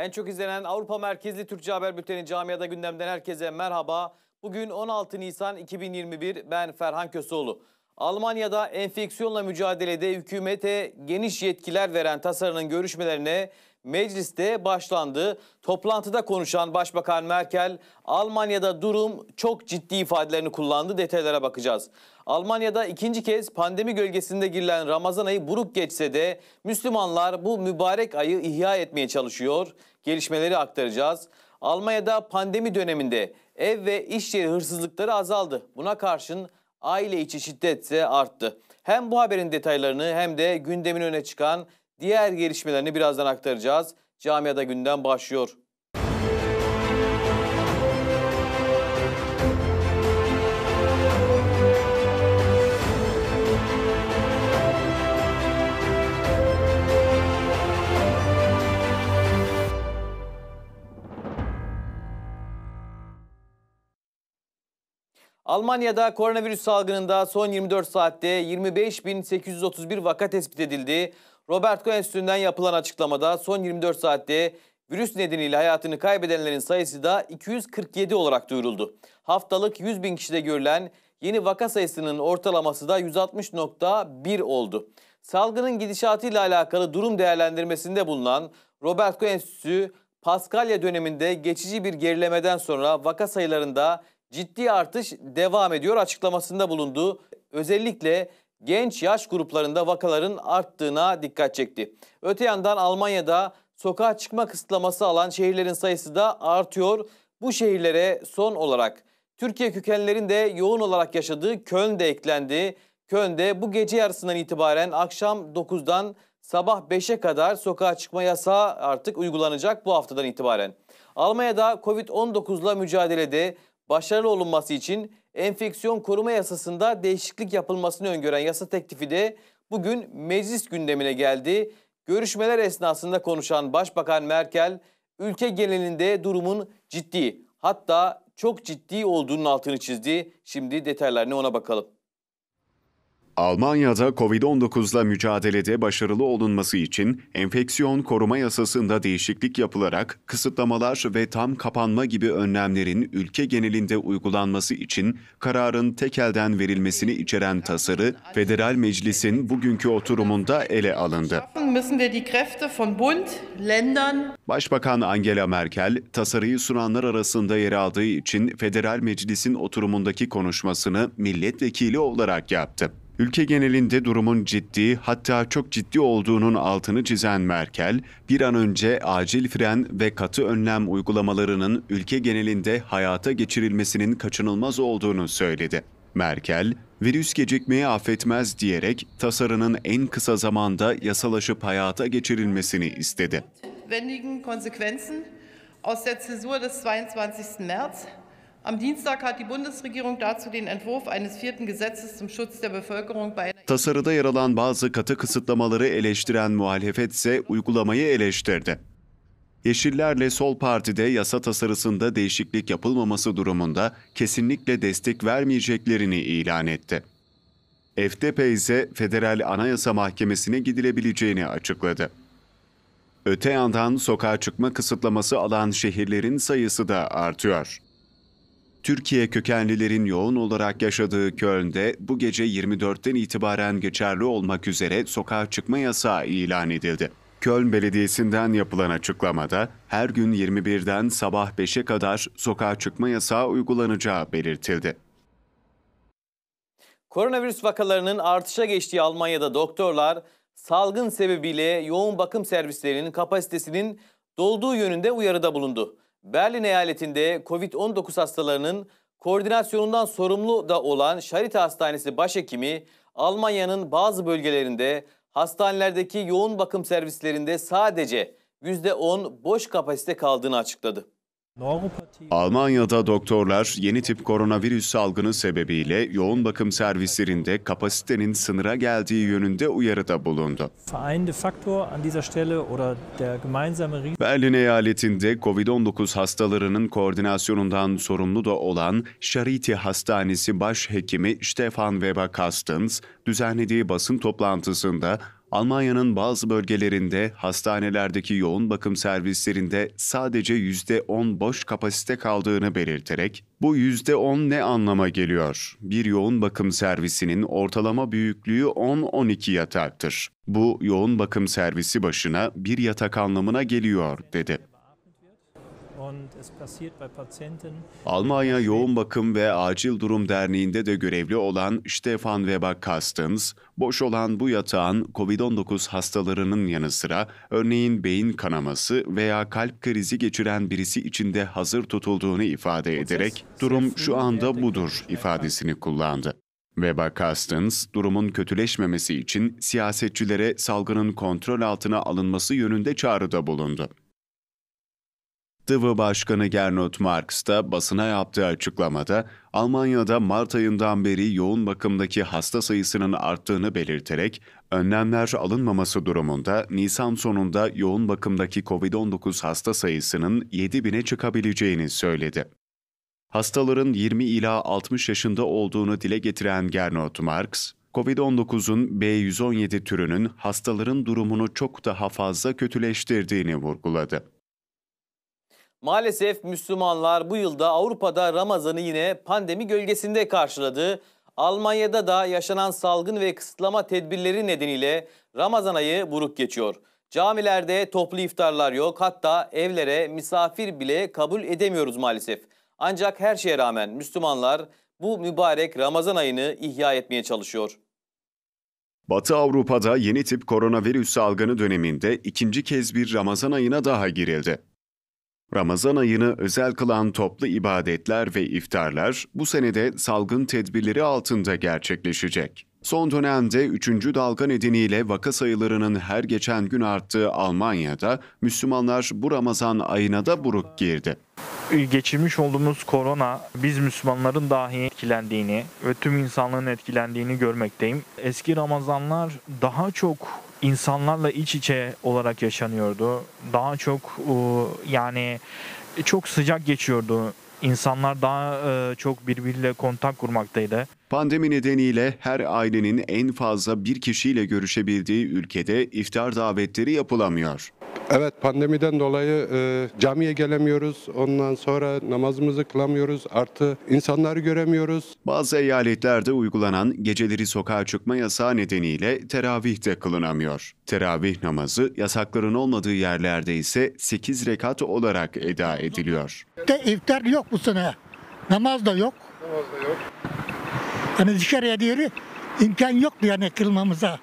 En çok izlenen Avrupa merkezli Türkçe haber bülteni camiada gündemden herkese merhaba. Bugün 16 Nisan 2021 ben Ferhan Kösoğlu. Almanya'da enfeksiyonla mücadelede hükümete geniş yetkiler veren tasarının görüşmelerine mecliste başlandı. Toplantıda konuşan Başbakan Merkel, Almanya'da durum çok ciddi ifadelerini kullandı. Detaylara bakacağız. Almanya'da ikinci kez pandemi gölgesinde girilen Ramazan ayı buruk geçse de Müslümanlar bu mübarek ayı ihya etmeye çalışıyor. Gelişmeleri aktaracağız. Almanya'da pandemi döneminde ev ve iş yeri hırsızlıkları azaldı. Buna karşın aile içi şiddet ise arttı. Hem bu haberin detaylarını hem de gündemin öne çıkan Diğer gelişmelerini birazdan aktaracağız. Camiada gündem başlıyor. Almanya'da koronavirüs salgınında son 24 saatte 25.831 vaka tespit edildi. Robert Koch Enstitüsü'nden yapılan açıklamada son 24 saatte virüs nedeniyle hayatını kaybedenlerin sayısı da 247 olarak duyuruldu. Haftalık 100 bin kişide görülen yeni vaka sayısının ortalaması da 160.1 oldu. Salgının gidişatıyla alakalı durum değerlendirmesinde bulunan Robert Koch Enstitüsü, Paskalya döneminde geçici bir gerilemeden sonra vaka sayılarında ciddi artış devam ediyor açıklamasında bulundu. Özellikle genç yaş gruplarında vakaların arttığına dikkat çekti. Öte yandan Almanya'da sokağa çıkma kısıtlaması alan şehirlerin sayısı da artıyor. Bu şehirlere son olarak Türkiye kökenlerin de yoğun olarak yaşadığı Köln de eklendi. Köln'de bu gece yarısından itibaren akşam 9'dan sabah 5'e kadar sokağa çıkma yasağı artık uygulanacak bu haftadan itibaren. Almanya'da covid 19la mücadelede başarılı olunması için enfeksiyon koruma yasasında değişiklik yapılmasını öngören yasa teklifi de bugün meclis gündemine geldi. Görüşmeler esnasında konuşan Başbakan Merkel, ülke genelinde durumun ciddi hatta çok ciddi olduğunun altını çizdi. Şimdi detaylarını ona bakalım. Almanya'da Covid-19'la mücadelede başarılı olunması için enfeksiyon koruma yasasında değişiklik yapılarak kısıtlamalar ve tam kapanma gibi önlemlerin ülke genelinde uygulanması için kararın tek elden verilmesini içeren tasarı Federal Meclis'in bugünkü oturumunda ele alındı. Başbakan Angela Merkel tasarıyı sunanlar arasında yer aldığı için Federal Meclis'in oturumundaki konuşmasını milletvekili olarak yaptı ülke genelinde durumun ciddi hatta çok ciddi olduğunun altını çizen Merkel, bir an önce acil fren ve katı önlem uygulamalarının ülke genelinde hayata geçirilmesinin kaçınılmaz olduğunu söyledi. Merkel, virüs gecikmeyi affetmez diyerek tasarının en kısa zamanda yasalaşıp hayata geçirilmesini istedi. Konsequenzen aus der Zäsur des 22. März Am Dienstag hat die Bundesregierung dazu den Entwurf eines vierten Gesetzes zum Schutz der Bevölkerung bei einer Tasarıda yer alan bazı katı kısıtlamaları eleştiren muhalefet ise uygulamayı eleştirdi. Yeşillerle Sol Parti'de yasa tasarısında değişiklik yapılmaması durumunda kesinlikle destek vermeyeceklerini ilan etti. FDP ise Federal Anayasa Mahkemesi'ne gidilebileceğini açıkladı. Öte yandan sokağa çıkma kısıtlaması alan şehirlerin sayısı da artıyor. Türkiye kökenlilerin yoğun olarak yaşadığı Köln'de bu gece 24'ten itibaren geçerli olmak üzere sokağa çıkma yasağı ilan edildi. Köln Belediyesi'nden yapılan açıklamada her gün 21'den sabah 5'e kadar sokağa çıkma yasağı uygulanacağı belirtildi. Koronavirüs vakalarının artışa geçtiği Almanya'da doktorlar salgın sebebiyle yoğun bakım servislerinin kapasitesinin dolduğu yönünde uyarıda bulundu. Berlin eyaletinde COVID-19 hastalarının koordinasyonundan sorumlu da olan Charité Hastanesi başhekimi Almanya'nın bazı bölgelerinde hastanelerdeki yoğun bakım servislerinde sadece %10 boş kapasite kaldığını açıkladı. Almanya'da doktorlar yeni tip koronavirüs salgını sebebiyle yoğun bakım servislerinde kapasitenin sınıra geldiği yönünde uyarıda bulundu. Berlin eyaletinde COVID-19 hastalarının koordinasyonundan sorumlu da olan Charité Hastanesi Başhekimi Stefan Weber-Kastens düzenlediği basın toplantısında Almanya'nın bazı bölgelerinde hastanelerdeki yoğun bakım servislerinde sadece %10 boş kapasite kaldığını belirterek, bu %10 ne anlama geliyor? Bir yoğun bakım servisinin ortalama büyüklüğü 10-12 yataktır. Bu yoğun bakım servisi başına bir yatak anlamına geliyor, dedi. Almanya Yoğun Bakım ve Acil Durum Derneği'nde de görevli olan Stefan Weber Kastens, boş olan bu yatağın COVID-19 hastalarının yanı sıra örneğin beyin kanaması veya kalp krizi geçiren birisi için de hazır tutulduğunu ifade ederek durum şu anda budur ifadesini kullandı. Weber Carstens, durumun kötüleşmemesi için siyasetçilere salgının kontrol altına alınması yönünde çağrıda bulundu. Stıvı Başkanı Gernot Marx da basına yaptığı açıklamada Almanya'da Mart ayından beri yoğun bakımdaki hasta sayısının arttığını belirterek önlemler alınmaması durumunda Nisan sonunda yoğun bakımdaki COVID-19 hasta sayısının 7 bin'e çıkabileceğini söyledi. Hastaların 20 ila 60 yaşında olduğunu dile getiren Gernot Marx, COVID-19'un B117 türünün hastaların durumunu çok daha fazla kötüleştirdiğini vurguladı. Maalesef Müslümanlar bu yılda Avrupa'da Ramazan'ı yine pandemi gölgesinde karşıladı. Almanya'da da yaşanan salgın ve kısıtlama tedbirleri nedeniyle Ramazan ayı buruk geçiyor. Camilerde toplu iftarlar yok hatta evlere misafir bile kabul edemiyoruz maalesef. Ancak her şeye rağmen Müslümanlar bu mübarek Ramazan ayını ihya etmeye çalışıyor. Batı Avrupa'da yeni tip koronavirüs salgını döneminde ikinci kez bir Ramazan ayına daha girildi. Ramazan ayını özel kılan toplu ibadetler ve iftarlar bu senede salgın tedbirleri altında gerçekleşecek. Son dönemde 3. dalga nedeniyle vaka sayılarının her geçen gün arttığı Almanya'da Müslümanlar bu Ramazan ayına da buruk girdi. Geçirmiş olduğumuz korona biz Müslümanların dahi etkilendiğini ve tüm insanlığın etkilendiğini görmekteyim. Eski Ramazanlar daha çok insanlarla iç içe olarak yaşanıyordu. Daha çok yani çok sıcak geçiyordu İnsanlar daha e, çok birbiriyle kontak kurmaktaydı. Pandemi nedeniyle her ailenin en fazla bir kişiyle görüşebildiği ülkede iftar davetleri yapılamıyor. Evet pandemiden dolayı e, camiye gelemiyoruz. Ondan sonra namazımızı kılamıyoruz. Artı insanları göremiyoruz. Bazı eyaletlerde uygulanan geceleri sokağa çıkma yasağı nedeniyle teravih de kılınamıyor. Teravih namazı yasakların olmadığı yerlerde ise 8 rekat olarak eda ediliyor. De iftar yok bu sene. Namaz da yok. Namaz da yok. Hani dışarıya diyor imkan yok yani kılmamıza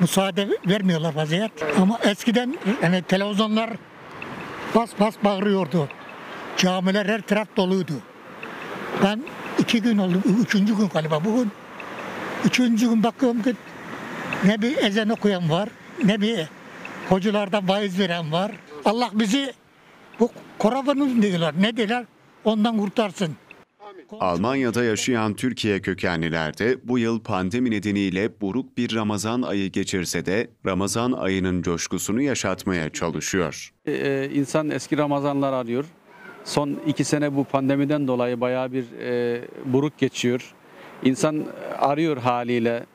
müsaade vermiyorlar vaziyet. Ama eskiden yani televizyonlar bas bas bağırıyordu. Camiler her taraf doluydu. Ben iki gün oldu, üçüncü gün galiba bugün. Üçüncü gün bakıyorum ki ne bir ezan okuyan var, ne bir hocalardan vaiz veren var. Allah bizi bu koronavirüs diyorlar, ne diyorlar ondan kurtarsın. Almanya'da yaşayan Türkiye kökenliler de bu yıl pandemi nedeniyle buruk bir Ramazan ayı geçirse de Ramazan ayının coşkusunu yaşatmaya çalışıyor. Ee, insan eski Ramazanlar arıyor. Son iki sene bu pandemiden dolayı bayağı bir e, buruk geçiyor. İnsan arıyor haliyle.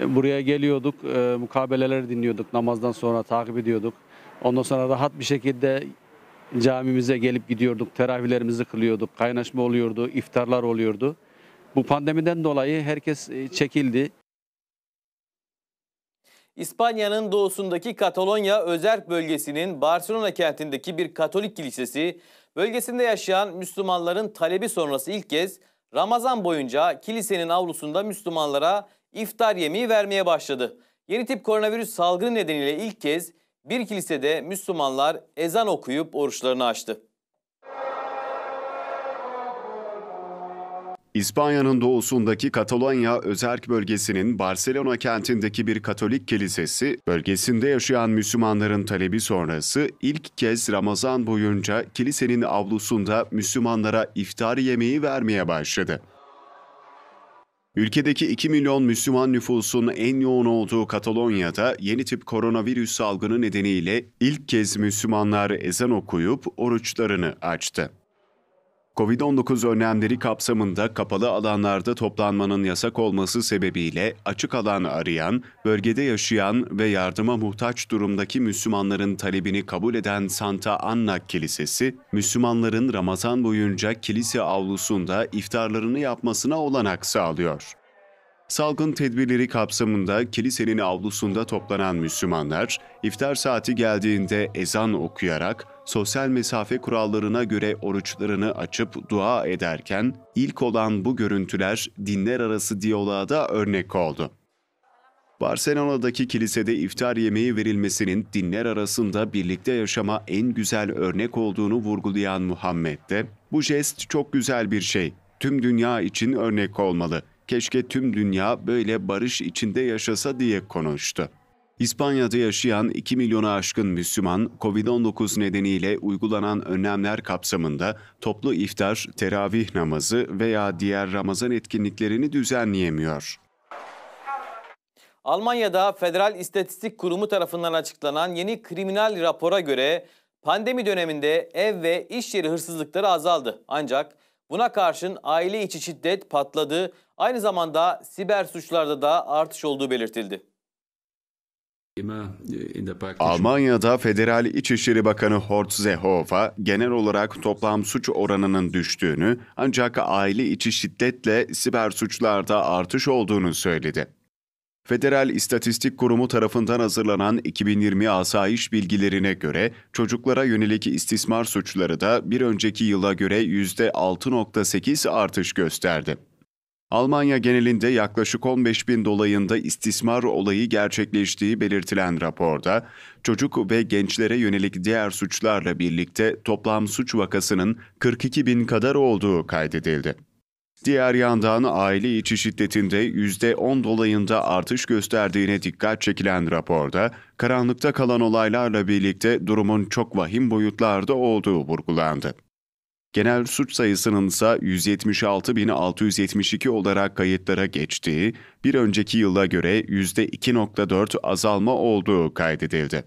E, buraya geliyorduk, e, mukabeleleri dinliyorduk, namazdan sonra takip ediyorduk. Ondan sonra rahat bir şekilde camimize gelip gidiyorduk, teravihlerimizi kılıyorduk, kaynaşma oluyordu, iftarlar oluyordu. Bu pandemiden dolayı herkes e, çekildi. İspanya'nın doğusundaki Katalonya özerk bölgesinin Barcelona kentindeki bir Katolik kilisesi, bölgesinde yaşayan Müslümanların talebi sonrası ilk kez Ramazan boyunca kilisenin avlusunda Müslümanlara iftar yemeği vermeye başladı. Yeni tip koronavirüs salgını nedeniyle ilk kez bir kilisede Müslümanlar ezan okuyup oruçlarını açtı. İspanya'nın doğusundaki Katalonya özerk bölgesinin Barcelona kentindeki bir Katolik kilisesi, bölgesinde yaşayan Müslümanların talebi sonrası ilk kez Ramazan boyunca kilisenin avlusunda Müslümanlara iftar yemeği vermeye başladı. Ülkedeki 2 milyon Müslüman nüfusun en yoğun olduğu Katalonya'da yeni tip koronavirüs salgını nedeniyle ilk kez Müslümanlar ezan okuyup oruçlarını açtı. Covid-19 önlemleri kapsamında kapalı alanlarda toplanmanın yasak olması sebebiyle açık alan arayan, bölgede yaşayan ve yardıma muhtaç durumdaki Müslümanların talebini kabul eden Santa Anna Kilisesi, Müslümanların Ramazan boyunca kilise avlusunda iftarlarını yapmasına olanak sağlıyor. Salgın tedbirleri kapsamında kilisenin avlusunda toplanan Müslümanlar, iftar saati geldiğinde ezan okuyarak sosyal mesafe kurallarına göre oruçlarını açıp dua ederken ilk olan bu görüntüler dinler arası diyaloğa da örnek oldu. Barcelona'daki kilisede iftar yemeği verilmesinin dinler arasında birlikte yaşama en güzel örnek olduğunu vurgulayan Muhammed de, bu jest çok güzel bir şey, tüm dünya için örnek olmalı, keşke tüm dünya böyle barış içinde yaşasa diye konuştu. İspanya'da yaşayan 2 milyona aşkın Müslüman, Covid-19 nedeniyle uygulanan önlemler kapsamında toplu iftar, teravih namazı veya diğer Ramazan etkinliklerini düzenleyemiyor. Almanya'da Federal İstatistik Kurumu tarafından açıklanan yeni kriminal rapora göre pandemi döneminde ev ve iş yeri hırsızlıkları azaldı. Ancak buna karşın aile içi şiddet patladı. Aynı zamanda siber suçlarda da artış olduğu belirtildi. E, Almanya'da Federal İçişleri Bakanı Horst Seehofer genel olarak toplam suç oranının düştüğünü ancak aile içi şiddetle siber suçlarda artış olduğunu söyledi. Federal İstatistik Kurumu tarafından hazırlanan 2020 asayiş bilgilerine göre çocuklara yönelik istismar suçları da bir önceki yıla göre %6.8 artış gösterdi. Almanya genelinde yaklaşık 15 bin dolayında istismar olayı gerçekleştiği belirtilen raporda, çocuk ve gençlere yönelik diğer suçlarla birlikte toplam suç vakasının 42 bin kadar olduğu kaydedildi. Diğer yandan aile içi şiddetinde %10 dolayında artış gösterdiğine dikkat çekilen raporda, karanlıkta kalan olaylarla birlikte durumun çok vahim boyutlarda olduğu vurgulandı. Genel suç sayısının ise 176.672 olarak kayıtlara geçtiği, bir önceki yıla göre %2.4 azalma olduğu kaydedildi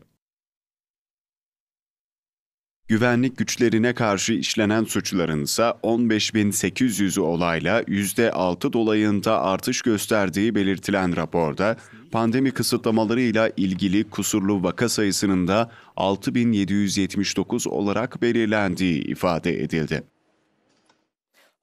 güvenlik güçlerine karşı işlenen suçların ise 15.800 olayla %6 dolayında artış gösterdiği belirtilen raporda, pandemi kısıtlamalarıyla ilgili kusurlu vaka sayısının da 6.779 olarak belirlendiği ifade edildi.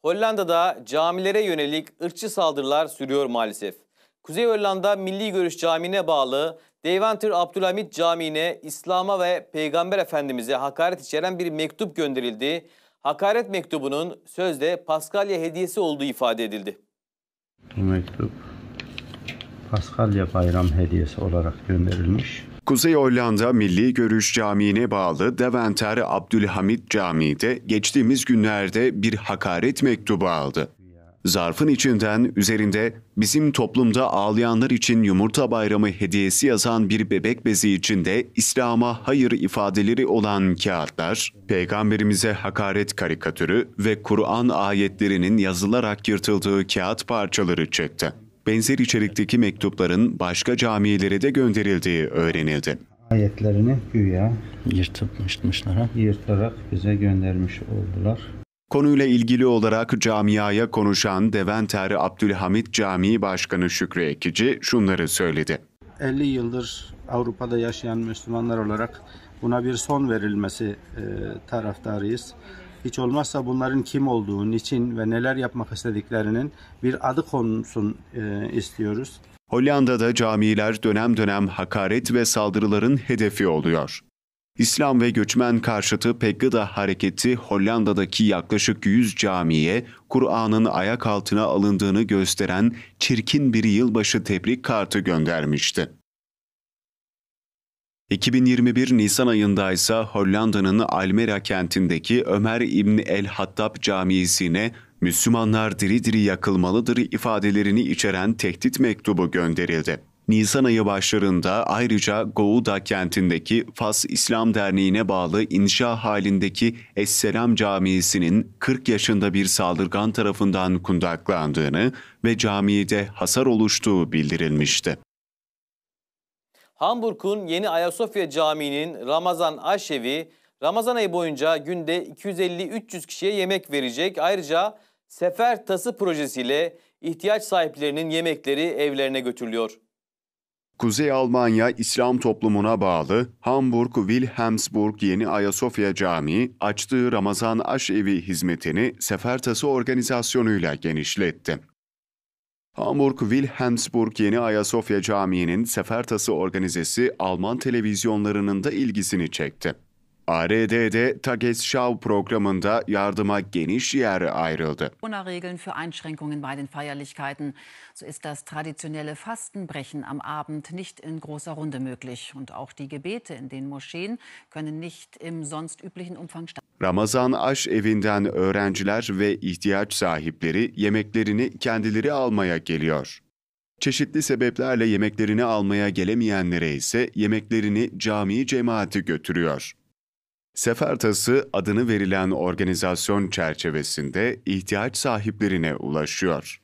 Hollanda'da camilere yönelik ırkçı saldırılar sürüyor maalesef. Kuzey Hollanda Milli Görüş Camii'ne bağlı Deyvantür Abdülhamit Camii'ne İslam'a ve Peygamber Efendimiz'e hakaret içeren bir mektup gönderildi. Hakaret mektubunun sözde Paskalya hediyesi olduğu ifade edildi. Bu mektup Paskalya bayram hediyesi olarak gönderilmiş. Kuzey Hollanda Milli Görüş Camii'ne bağlı Deventer Abdülhamit Camii'de geçtiğimiz günlerde bir hakaret mektubu aldı. Zarfın içinden üzerinde bizim toplumda ağlayanlar için yumurta bayramı hediyesi yazan bir bebek bezi içinde İslam'a hayır ifadeleri olan kağıtlar, peygamberimize hakaret karikatürü ve Kur'an ayetlerinin yazılarak yırtıldığı kağıt parçaları çıktı. Benzer içerikteki mektupların başka camilere de gönderildiği öğrenildi. Ayetlerini güya yırtmışlar. Yırtarak bize göndermiş oldular. Konuyla ilgili olarak camiaya konuşan Deventer Abdülhamit Camii Başkanı Şükrü Ekici şunları söyledi. 50 yıldır Avrupa'da yaşayan Müslümanlar olarak buna bir son verilmesi e, taraftarıyız. Hiç olmazsa bunların kim olduğu, niçin ve neler yapmak istediklerinin bir adı konusun e, istiyoruz. Hollanda'da camiler dönem dönem hakaret ve saldırıların hedefi oluyor. İslam ve göçmen karşıtı Pegida hareketi Hollanda'daki yaklaşık 100 camiye Kur'an'ın ayak altına alındığını gösteren çirkin bir yılbaşı tebrik kartı göndermişti. 2021 Nisan ayında ise Hollanda'nın Almera kentindeki Ömer İbn El Hattab Camisi'ne Müslümanlar diri diri yakılmalıdır ifadelerini içeren tehdit mektubu gönderildi. Nisan ayı başlarında ayrıca Gouda kentindeki Fas İslam Derneği'ne bağlı inşa halindeki Esselam Camii'sinin 40 yaşında bir saldırgan tarafından kundaklandığını ve camide hasar oluştuğu bildirilmişti. Hamburg'un yeni Ayasofya Camii'nin Ramazan aşevi Ramazan ayı boyunca günde 250-300 kişiye yemek verecek. Ayrıca Sefer Tası projesiyle ihtiyaç sahiplerinin yemekleri evlerine götürülüyor. Kuzey Almanya İslam toplumuna bağlı Hamburg Wilhelmsburg Yeni Ayasofya Camii açtığı Ramazan Aşevi hizmetini Sefertası organizasyonuyla genişletti. Hamburg Wilhelmsburg Yeni Ayasofya Camii'nin Sefertası organizesi Alman televizyonlarının da ilgisini çekti. ARD'de Tages Show programında yardıma geniş yer ayrıldı. Corona-Regeln für Einschränkungen bei den Feierlichkeiten. So ist das traditionelle Fastenbrechen am Abend nicht in großer Runde möglich. Und auch die Gebete in den Moscheen können nicht im sonst üblichen Umfang stattfinden. Ramazan Aş evinden öğrenciler ve ihtiyaç sahipleri yemeklerini kendileri almaya geliyor. Çeşitli sebeplerle yemeklerini almaya gelemeyenlere ise yemeklerini cami cemaati götürüyor. Sefertası adını verilen organizasyon çerçevesinde ihtiyaç sahiplerine ulaşıyor.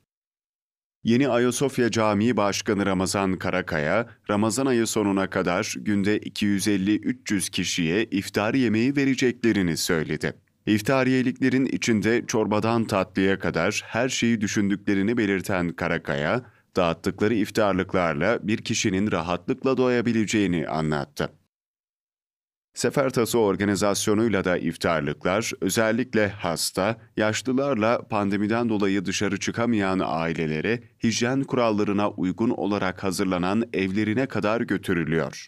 Yeni Ayasofya Camii Başkanı Ramazan Karakaya, Ramazan ayı sonuna kadar günde 250-300 kişiye iftar yemeği vereceklerini söyledi. İftariyeliklerin içinde çorbadan tatlıya kadar her şeyi düşündüklerini belirten Karakaya, dağıttıkları iftarlıklarla bir kişinin rahatlıkla doyabileceğini anlattı. Sefertası organizasyonuyla da iftarlıklar, özellikle hasta, yaşlılarla pandemiden dolayı dışarı çıkamayan ailelere hijyen kurallarına uygun olarak hazırlanan evlerine kadar götürülüyor.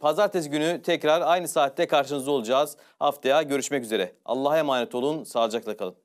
Pazartesi günü tekrar aynı saatte karşınızda olacağız. Haftaya görüşmek üzere. Allah'a emanet olun, sağlıcakla kalın.